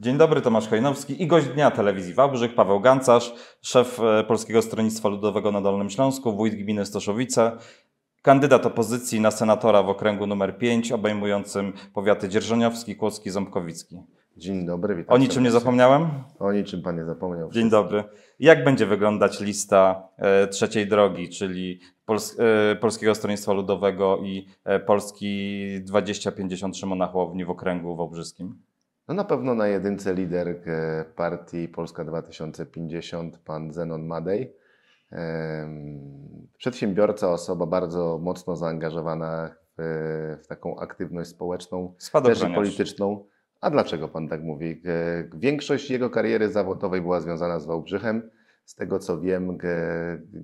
Dzień dobry, Tomasz Hojnowski i gość dnia telewizji Wałbrzych, Paweł Gancarz, szef e, Polskiego Stronnictwa Ludowego na Dolnym Śląsku, wójt gminy Stoszowice, kandydat opozycji na senatora w okręgu nr 5 obejmującym powiaty dzierżoniowski, kłodzki, ząbkowicki. Dzień dobry, witam. O niczym serdecznie. nie zapomniałem? O niczym pan nie zapomniał. Dzień dobry. Jak będzie wyglądać lista e, trzeciej drogi, czyli Pols e, Polskiego Stronnictwa Ludowego i e, Polski 2050 Szymona Chłowni w okręgu wałbrzyskim? No na pewno na jedynce lider e, partii Polska 2050, pan Zenon Madej. Przedsiębiorca, osoba bardzo mocno zaangażowana w, e, w taką aktywność społeczną, też polityczną. A dlaczego pan tak mówi? Większość jego kariery zawodowej była związana z Wałbrzychem. Z tego co wiem,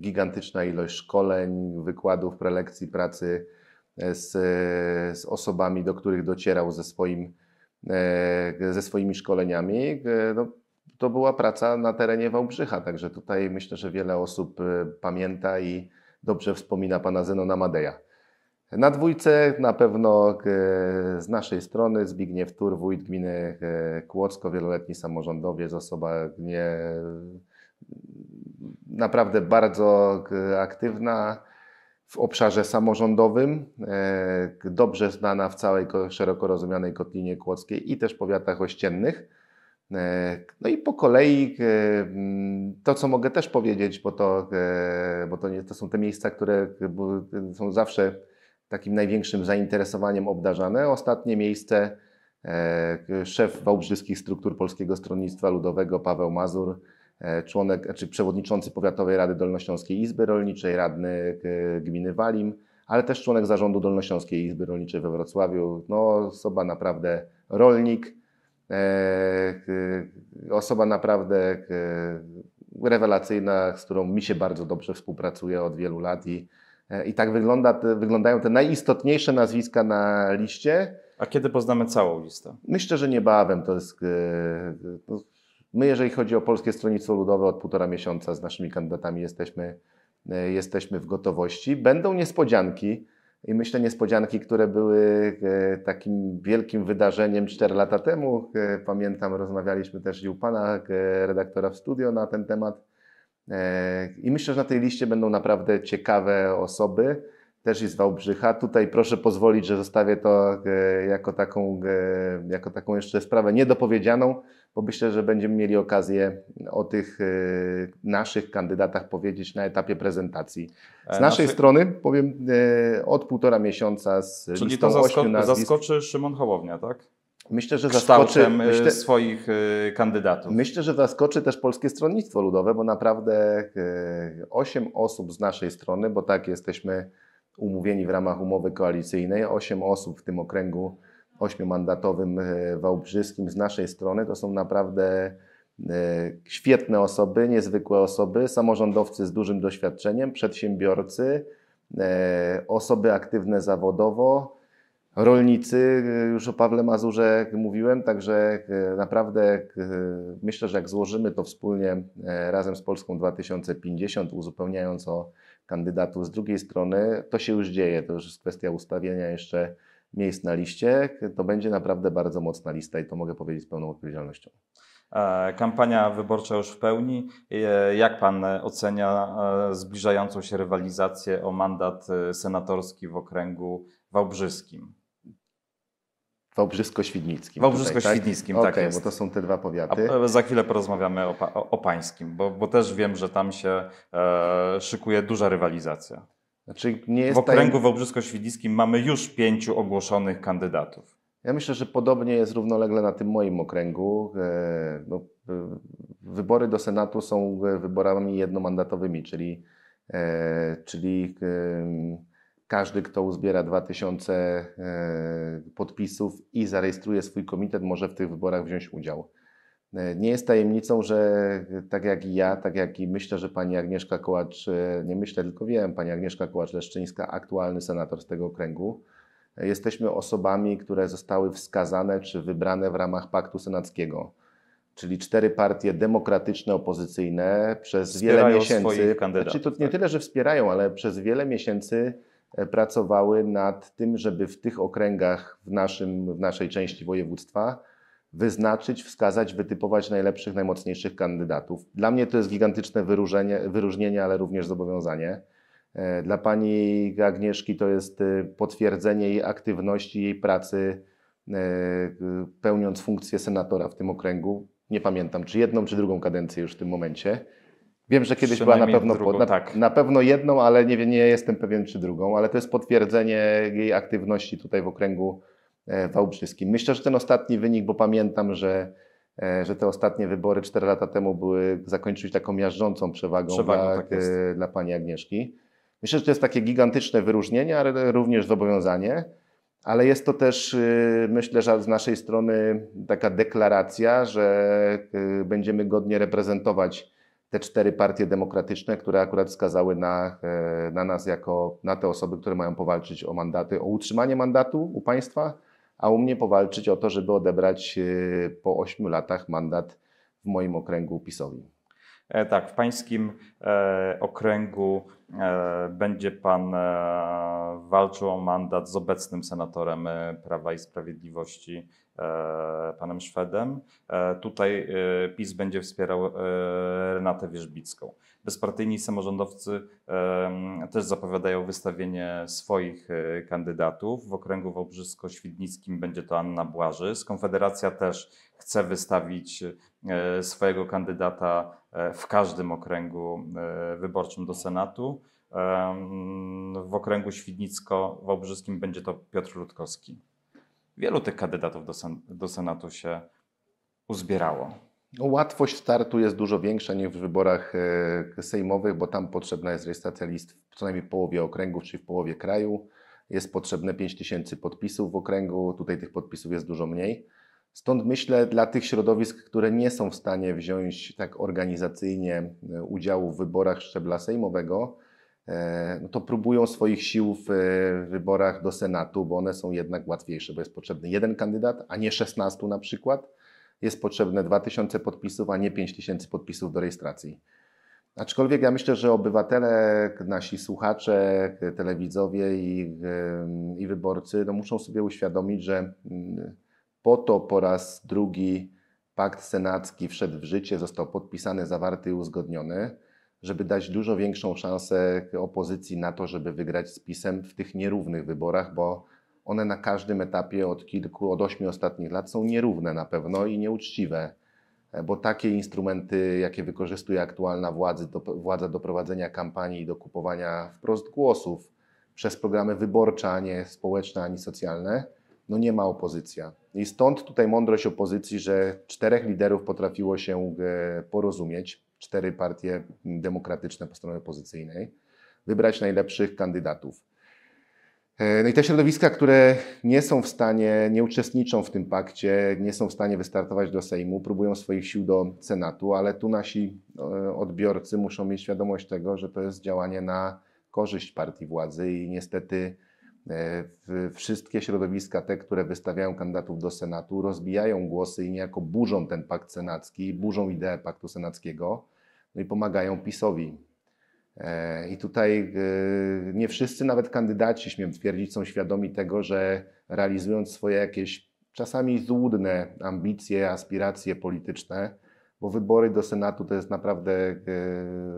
gigantyczna ilość szkoleń, wykładów, prelekcji, pracy e, z, z osobami, do których docierał ze swoim E, ze swoimi szkoleniami, e, no, to była praca na terenie Wałbrzycha. Także tutaj myślę, że wiele osób e, pamięta i dobrze wspomina pana Zenona Madeja. Na dwójce na pewno z naszej strony Zbigniew Tur, wójt gminy Kłodzko, wieloletni samorządowiec, osoba nie, naprawdę bardzo aktywna, w obszarze samorządowym, e, dobrze znana w całej szeroko rozumianej Kotlinie Kłodzkiej i też powiatach ościennych. E, no i po kolei e, to, co mogę też powiedzieć, bo to, bo to, nie, to są te miejsca, które są zawsze takim największym zainteresowaniem obdarzane. Ostatnie miejsce szef wałbrzyskich struktur Polskiego Stronnictwa Ludowego Paweł Mazur E, członek, czy znaczy przewodniczący Powiatowej Rady Dolnośląskiej Izby Rolniczej, radny e, gminy Walim, ale też członek zarządu Dolnośląskiej Izby Rolniczej we Wrocławiu. No, osoba naprawdę rolnik, e, osoba naprawdę rewelacyjna, z którą mi się bardzo dobrze współpracuje od wielu lat i, i tak wygląda, wyglądają te najistotniejsze nazwiska na liście. A kiedy poznamy całą listę? Myślę, że niebawem. To jest, no, My, jeżeli chodzi o Polskie Stronnictwo Ludowe, od półtora miesiąca z naszymi kandydatami jesteśmy, e, jesteśmy w gotowości. Będą niespodzianki. I myślę niespodzianki, które były e, takim wielkim wydarzeniem 4 lata temu. E, pamiętam, rozmawialiśmy też i u pana redaktora w studio na ten temat. I myślę, że na tej liście będą naprawdę ciekawe osoby też jest Wałbrzycha. Tutaj proszę pozwolić, że zostawię to e, jako taką, e, jako taką jeszcze sprawę niedopowiedzianą, bo myślę, że będziemy mieli okazję o tych e, naszych kandydatach powiedzieć na etapie prezentacji. Z naszej znaczy- strony powiem od półtora miesiąca z Czyli to zasko zaskoczy Szymon Hołownia, tak? Myślę, że zaskoczy myślę, swoich kandydatów. Myślę, że zaskoczy też Polskie Stronnictwo Ludowe, bo naprawdę osiem osób z naszej strony, bo tak jesteśmy umówieni w ramach umowy koalicyjnej. Osiem osób w tym okręgu ośmiomandatowym e, wałbrzyskim z naszej strony to są naprawdę e, świetne osoby, niezwykłe osoby, samorządowcy z dużym doświadczeniem, przedsiębiorcy, e, osoby aktywne zawodowo, rolnicy, już o Pawle Mazurze mówiłem, także naprawdę myślę, że jak złożymy to wspólnie razem z Polską 2050, uzupełniając o kandydatów. Z drugiej strony to się już dzieje, to już jest kwestia ustawienia jeszcze miejsc na liście. To będzie naprawdę bardzo mocna lista i to mogę powiedzieć z pełną odpowiedzialnością. E, kampania wyborcza już w pełni. E, jak pan ocenia e, zbliżającą się rywalizację o mandat senatorski w okręgu wałbrzyskim? Wałbrzysko-Świdnickim. Wałbrzysko-Świdnickim, tak? tak okay, jest. bo to są te dwa powiaty. A e, za chwilę porozmawiamy o, o, o Pańskim, bo, bo, też wiem, że tam się e, szykuje duża rywalizacja. Znaczy w okręgu wałbrzysko-świdnickim mamy już pięciu ogłoszonych kandydatów. Ja myślę, że podobnie jest równolegle na tym moim okręgu. E, no, e, wybory do Senatu są wyborami jednomandatowymi, czyli, czyli każdy, kto uzbiera 2000 e, podpisów i zarejestruje swój komitet, może w tych wyborach wziąć udział. E, nie jest tajemnicą, że tak jak i ja, tak jak i myślę, że pani Agnieszka Kołacz, e, nie myślę, tylko wiem, pani Agnieszka Kołacz-Leszczyńska, aktualny senator z tego okręgu, jesteśmy osobami, które zostały wskazane czy wybrane w ramach Paktu Senackiego. Czyli cztery partie demokratyczne, opozycyjne przez wspierają wiele miesięcy. Swoich kandydatów, znaczy to nie tak. tyle, że wspierają, ale przez wiele miesięcy E, pracowały nad tym, żeby w tych okręgach w, naszym, w naszej części województwa wyznaczyć, wskazać, wytypować najlepszych, najmocniejszych kandydatów. Dla mnie to jest gigantyczne wyróżnienie, ale również zobowiązanie. E, dla pani Agnieszki to jest e, potwierdzenie jej aktywności, jej pracy, pełniąc funkcję senatora w tym okręgu. Nie pamiętam, czy jedną, czy drugą kadencję już w tym momencie. Wiem, że kiedyś była na pewno, drugą, na, tak. na, pewno jedną, ale nie, nie jestem pewien, czy drugą, ale to jest potwierdzenie jej aktywności tutaj w okręgu e, wałbrzyskim. Myślę, że ten ostatni wynik, bo pamiętam, że, e, że te ostatnie wybory 4 lata temu były zakończyć taką miażdżącą przewagą, przewagą dla, tak e, dla pani Agnieszki. Myślę, że to jest takie gigantyczne wyróżnienie, ale również zobowiązanie. Ale jest to też, myślę, że z naszej strony taka deklaracja, że będziemy godnie reprezentować te cztery partie demokratyczne, które akurat wskazały na, e, na nas jako na te osoby, które mają powalczyć o mandaty, o utrzymanie mandatu u państwa, a u mnie powalczyć o to, żeby odebrać e, po ośmiu latach mandat w moim okręgu PiSowi. E, tak, w pańskim e, okręgu e, będzie pan walczył o mandat z obecnym senatorem Prawa i Sprawiedliwości, panem Szwedem. Tutaj PiS będzie wspierał Renatę Wierzbicką. Bezpartyjni samorządowcy też zapowiadają wystawienie swoich kandydatów. W okręgu wałbrzysko-świdnickim będzie to Anna Błażys. Konfederacja też chce wystawić swojego kandydata E, w każdym okręgu e, wyborczym do Senatu. E, w okręgu Świdnicko-Wałbrzyskim będzie to Piotr Rutkowski. Wielu tych kandydatów do, sen do Senatu się uzbierało. No, łatwość startu jest dużo większa niż w wyborach sejmowych, bo tam potrzebna jest rejestracja list w co najmniej połowie okręgów, czyli w połowie kraju. Jest potrzebne 5 tysięcy podpisów w okręgu, tutaj tych podpisów jest dużo mniej. Stąd myślę, dla tych środowisk, które nie są w stanie wziąć tak organizacyjnie e, udziału w wyborach szczebla sejmowego, e, no to próbują swoich sił e, w wyborach do Senatu, bo one są jednak łatwiejsze, bo jest potrzebny jeden kandydat, a nie 16 na przykład. Jest potrzebne 2000 podpisów, a nie 5000 podpisów do rejestracji. Aczkolwiek ja myślę, że obywatele, nasi słuchacze, telewidzowie i, i wyborcy no muszą sobie uświadomić, że mm, po to po raz drugi pakt senacki wszedł w życie, został podpisany, zawarty i uzgodniony, żeby dać dużo większą szansę opozycji na to, żeby wygrać z PiSem w tych nierównych wyborach, bo one na każdym etapie od kilku, od ośmiu ostatnich lat są nierówne na pewno i nieuczciwe, bo takie instrumenty, jakie wykorzystuje aktualna do, władza do prowadzenia kampanii i do kupowania wprost głosów przez programy wyborcze, a nie społeczne, ani socjalne, no nie ma opozycja. I stąd tutaj mądrość opozycji, że czterech liderów potrafiło się e, porozumieć, cztery partie demokratyczne po stronie opozycyjnej, wybrać najlepszych kandydatów. E, no i te środowiska, które nie są w stanie, nie uczestniczą w tym pakcie, nie są w stanie wystartować do Sejmu, próbują swoich sił do Senatu, ale tu nasi e, odbiorcy muszą mieć świadomość tego, że to jest działanie na korzyść partii władzy i niestety E, wszystkie środowiska, te, które wystawiają kandydatów do Senatu, rozbijają głosy i niejako burzą ten pakt senacki, burzą ideę paktu senackiego no i pomagają PiSowi. E, I tutaj e, nie wszyscy, nawet kandydaci, śmiem twierdzić, są świadomi tego, że realizując swoje jakieś czasami złudne ambicje, aspiracje polityczne, bo wybory do Senatu to jest naprawdę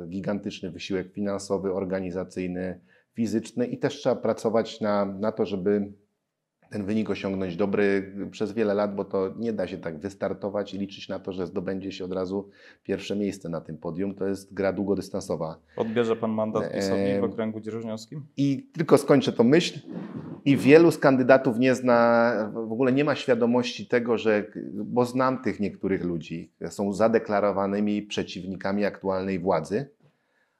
gigantyczny wysiłek finansowy, organizacyjny, fizyczne i też trzeba pracować na, na to, żeby ten wynik osiągnąć dobry przez wiele lat, bo to nie da się tak wystartować i liczyć na to, że zdobędzie się od razu pierwsze miejsce na tym podium. To jest gra długodystansowa. Odbierze pan mandat e, pisowni w okręgu dzierżniowskim? I tylko skończę tą myśl. I wielu z kandydatów nie zna, w ogóle nie ma świadomości tego, że, bo znam tych niektórych ludzi, są zadeklarowanymi przeciwnikami aktualnej władzy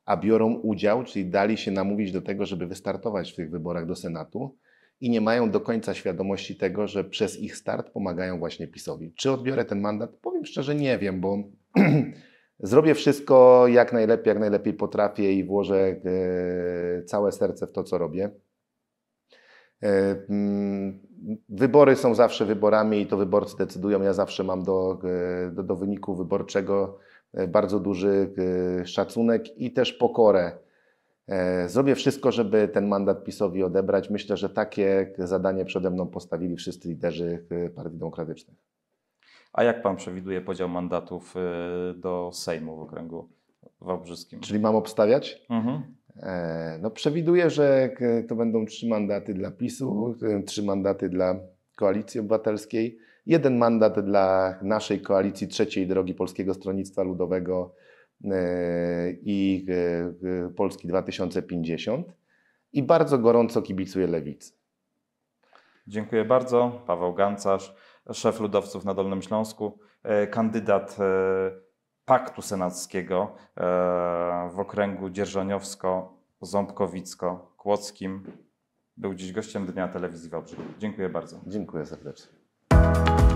a biorą udział, czyli dali się namówić do tego, żeby wystartować w tych wyborach do Senatu i nie mają do końca świadomości tego, że przez ich start pomagają właśnie PiSowi. Czy odbiorę ten mandat? Powiem szczerze, nie wiem, bo zrobię wszystko jak najlepiej, jak najlepiej potrafię i włożę e, całe serce w to, co robię. E, mm, wybory są zawsze wyborami i to wyborcy decydują. Ja zawsze mam do, e, do, do wyniku wyborczego E, bardzo duży e, szacunek i też pokorę. E, zrobię wszystko, żeby ten mandat PiSowi odebrać. Myślę, że takie zadanie przede mną postawili wszyscy liderzy Partii Demokratycznych. A jak pan przewiduje podział mandatów do Sejmu w okręgu wałbrzyskim? Czyli mam obstawiać? Mhm. No przewiduję, że to będą trzy mandaty dla PiSu, trzy mandaty dla Koalicji Obywatelskiej. Jeden mandat dla naszej koalicji trzeciej drogi Polskiego Stronnictwa Ludowego e, i e, e, Polski 2050 i bardzo gorąco kibicuję lewicy. Dziękuję bardzo. Paweł Gancarz, szef ludowców na Dolnym Śląsku, kandydat paktu senackiego w okręgu dzierżoniowsko-ząbkowicko-kłodzkim. Był dziś gościem Dnia Telewizji Wałbrzych. Dziękuję bardzo. Dziękuję serdecznie. Thank you